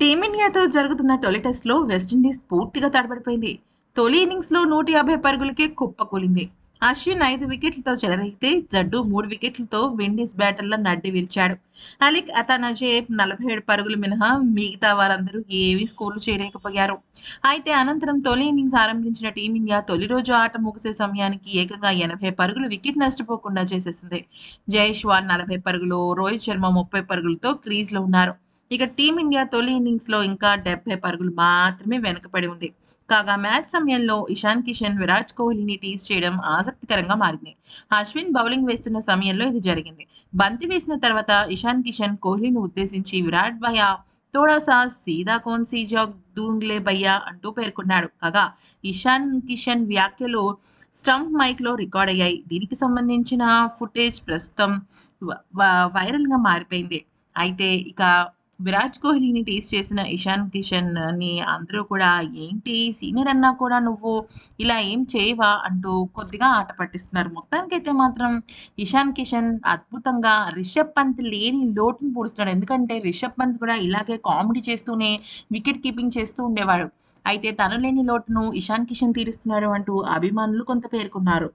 టీమిండియాతో జరుగుతున్న తొలి లో వెస్టిండీస్ పూర్తిగా తడబడిపోయింది తొలి ఇన్నింగ్స్ లో నూట యాభై పరుగులకే కుప్పకూలింది అశ్విన్ ఐదు వికెట్లతో చెలరైతే జడ్డు మూడు వికెట్లతో విండీస్ బ్యాటర్లో నడ్డి విరిచాడు అలిక్ అతనజే నలభై ఏడు పరుగులు మినహా మిగతా వారందరూ ఏవీ స్కోర్లు చేయలేకపోయారు అయితే అనంతరం తొలి ఇన్నింగ్స్ ఆరంభించిన టీమిండియా తొలి రోజు ఆట ముగిసే సమయానికి ఏకంగా ఎనభై పరుగులు వికెట్ నష్టపోకుండా చేసేసింది జయశ్వాల్ నలభై పరుగులు రోహిత్ శర్మ ముప్పై పరుగులతో క్రీజ్ లో ఉన్నారు ఇక టీమిండియా తొలి ఇన్నింగ్స్లో ఇంకా డెబ్బై పరుగులు మాత్రమే వెనకబడి ఉంది కాగా మ్యాచ్ సమయంలో ఇషాన్ కిషన్ విరాట్ కోహ్లీని టీజ్ చేయడం ఆసక్తికరంగా మారింది అశ్విన్ బౌలింగ్ వేస్తున్న సమయంలో ఇది జరిగింది బంతి వేసిన తర్వాత ఇషాన్ కిషన్ కోహ్లీని ఉద్దేశించి విరాట్ భయ తోడాసా సీదా కోన్ సీజా దూంగ్లే భయ్యా అంటూ పేర్కొన్నాడు కాగా ఇషాన్ కిషన్ వ్యాఖ్యలు స్టంప్ మైక్లో రికార్డ్ అయ్యాయి దీనికి సంబంధించిన ఫుటేజ్ ప్రస్తుతం వైరల్గా మారిపోయింది అయితే ఇక విరాట్ కోహ్లీని టేస్ట్ చేసిన ఇషాన్ కిషన్ని అందరూ కూడా ఏంటి సీనియర్ అన్నా కూడా నువ్వు ఇలా ఏం చేయవా అంటూ కొద్దిగా ఆట పట్టిస్తున్నారు మొత్తానికైతే మాత్రం ఇషాన్ కిషన్ అద్భుతంగా రిషబ్ పంత్ లేని లోటును పూడుస్తున్నాడు ఎందుకంటే రిషబ్ పంత్ కూడా ఇలాగే కామెడీ చేస్తూనే వికెట్ కీపింగ్ చేస్తూ ఉండేవాడు అయితే తను లేని లోటును ఇషాన్ కిషన్ తీరుస్తున్నాడు అంటూ అభిమానులు కొంత పేర్కొన్నారు